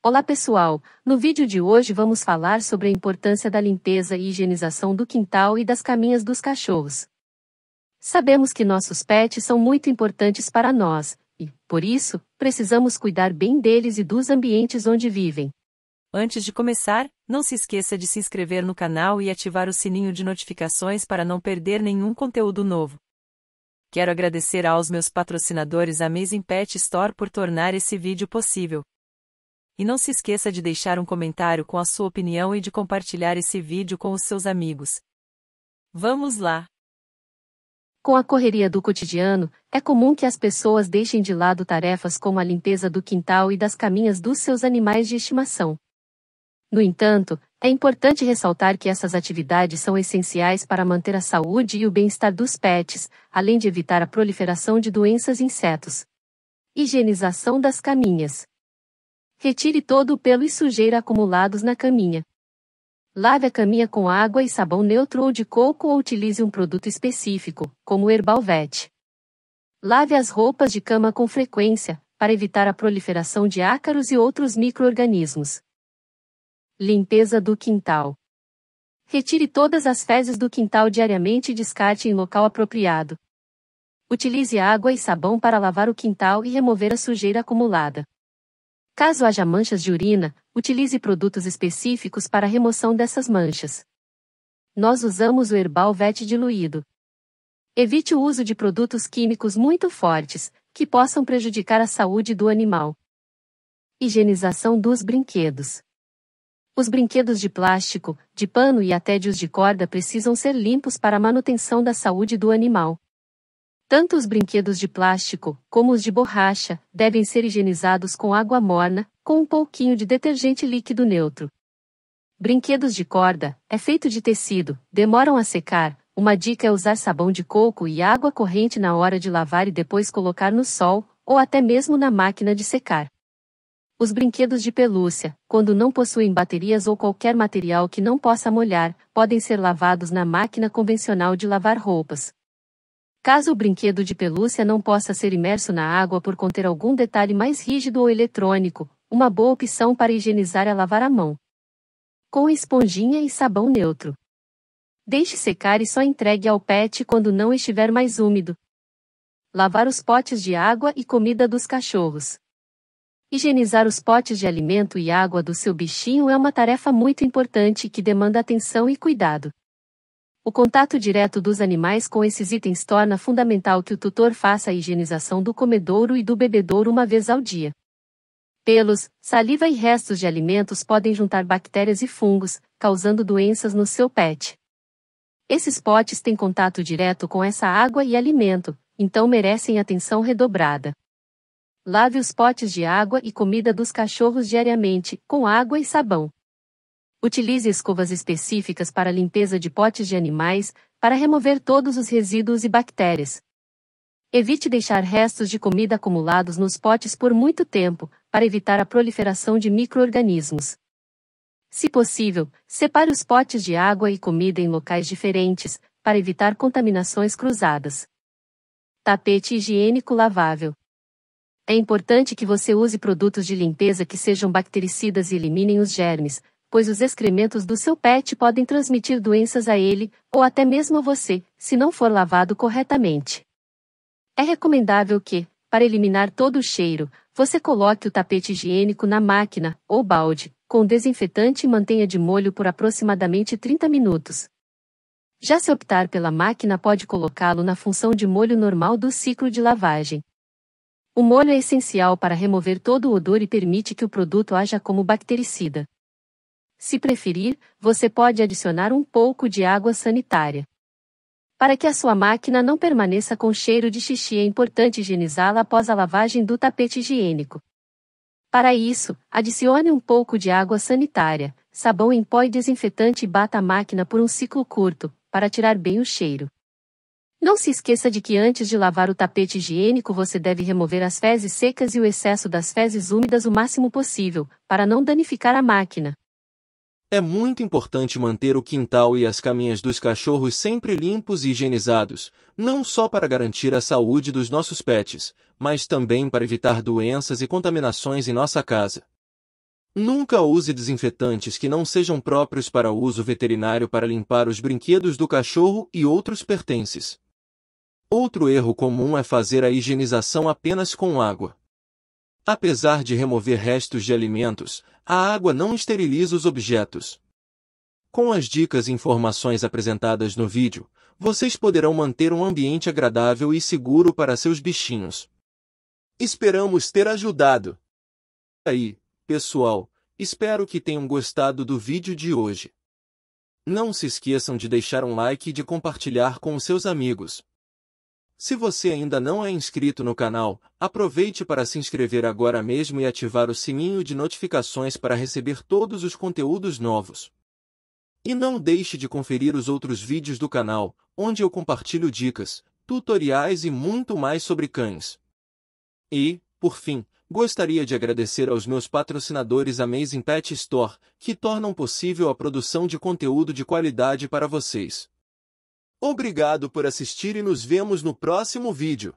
Olá pessoal, no vídeo de hoje vamos falar sobre a importância da limpeza e higienização do quintal e das caminhas dos cachorros. Sabemos que nossos pets são muito importantes para nós, e, por isso, precisamos cuidar bem deles e dos ambientes onde vivem. Antes de começar, não se esqueça de se inscrever no canal e ativar o sininho de notificações para não perder nenhum conteúdo novo. Quero agradecer aos meus patrocinadores Amazing Pet Store por tornar esse vídeo possível. E não se esqueça de deixar um comentário com a sua opinião e de compartilhar esse vídeo com os seus amigos. Vamos lá! Com a correria do cotidiano, é comum que as pessoas deixem de lado tarefas como a limpeza do quintal e das caminhas dos seus animais de estimação. No entanto, é importante ressaltar que essas atividades são essenciais para manter a saúde e o bem-estar dos pets, além de evitar a proliferação de doenças e insetos. Higienização das caminhas. Retire todo o pelo e sujeira acumulados na caminha. Lave a caminha com água e sabão neutro ou de coco ou utilize um produto específico, como Herbalvet. Lave as roupas de cama com frequência, para evitar a proliferação de ácaros e outros micro-organismos. Limpeza do quintal. Retire todas as fezes do quintal diariamente e descarte em local apropriado. Utilize água e sabão para lavar o quintal e remover a sujeira acumulada. Caso haja manchas de urina, utilize produtos específicos para a remoção dessas manchas. Nós usamos o Herbal Vet diluído. Evite o uso de produtos químicos muito fortes, que possam prejudicar a saúde do animal. Higienização dos brinquedos. Os brinquedos de plástico, de pano e até de os de corda precisam ser limpos para a manutenção da saúde do animal. Tanto os brinquedos de plástico, como os de borracha, devem ser higienizados com água morna, com um pouquinho de detergente líquido neutro. Brinquedos de corda, é feito de tecido, demoram a secar. Uma dica é usar sabão de coco e água corrente na hora de lavar e depois colocar no sol, ou até mesmo na máquina de secar. Os brinquedos de pelúcia, quando não possuem baterias ou qualquer material que não possa molhar, podem ser lavados na máquina convencional de lavar roupas, Caso o brinquedo de pelúcia não possa ser imerso na água por conter algum detalhe mais rígido ou eletrônico, uma boa opção para higienizar é lavar a mão. Com esponjinha e sabão neutro. Deixe secar e só entregue ao pet quando não estiver mais úmido. Lavar os potes de água e comida dos cachorros. Higienizar os potes de alimento e água do seu bichinho é uma tarefa muito importante que demanda atenção e cuidado. O contato direto dos animais com esses itens torna fundamental que o tutor faça a higienização do comedouro e do bebedouro uma vez ao dia. Pelos, saliva e restos de alimentos podem juntar bactérias e fungos, causando doenças no seu pet. Esses potes têm contato direto com essa água e alimento, então merecem atenção redobrada. Lave os potes de água e comida dos cachorros diariamente, com água e sabão. Utilize escovas específicas para limpeza de potes de animais, para remover todos os resíduos e bactérias. Evite deixar restos de comida acumulados nos potes por muito tempo, para evitar a proliferação de microorganismos. Se possível, separe os potes de água e comida em locais diferentes, para evitar contaminações cruzadas. Tapete higiênico lavável. É importante que você use produtos de limpeza que sejam bactericidas e eliminem os germes, pois os excrementos do seu pet podem transmitir doenças a ele, ou até mesmo a você, se não for lavado corretamente. É recomendável que, para eliminar todo o cheiro, você coloque o tapete higiênico na máquina, ou balde, com desinfetante e mantenha de molho por aproximadamente 30 minutos. Já se optar pela máquina, pode colocá-lo na função de molho normal do ciclo de lavagem. O molho é essencial para remover todo o odor e permite que o produto haja como bactericida. Se preferir, você pode adicionar um pouco de água sanitária. Para que a sua máquina não permaneça com cheiro de xixi, é importante higienizá-la após a lavagem do tapete higiênico. Para isso, adicione um pouco de água sanitária, sabão em pó e desinfetante e bata a máquina por um ciclo curto, para tirar bem o cheiro. Não se esqueça de que antes de lavar o tapete higiênico você deve remover as fezes secas e o excesso das fezes úmidas o máximo possível, para não danificar a máquina. É muito importante manter o quintal e as caminhas dos cachorros sempre limpos e higienizados, não só para garantir a saúde dos nossos pets, mas também para evitar doenças e contaminações em nossa casa. Nunca use desinfetantes que não sejam próprios para uso veterinário para limpar os brinquedos do cachorro e outros pertences. Outro erro comum é fazer a higienização apenas com água. Apesar de remover restos de alimentos, a água não esteriliza os objetos. Com as dicas e informações apresentadas no vídeo, vocês poderão manter um ambiente agradável e seguro para seus bichinhos. Esperamos ter ajudado. Aí, pessoal, espero que tenham gostado do vídeo de hoje. Não se esqueçam de deixar um like e de compartilhar com seus amigos. Se você ainda não é inscrito no canal, aproveite para se inscrever agora mesmo e ativar o sininho de notificações para receber todos os conteúdos novos. E não deixe de conferir os outros vídeos do canal, onde eu compartilho dicas, tutoriais e muito mais sobre cães. E, por fim, gostaria de agradecer aos meus patrocinadores Amazing Pet Store, que tornam possível a produção de conteúdo de qualidade para vocês. Obrigado por assistir e nos vemos no próximo vídeo.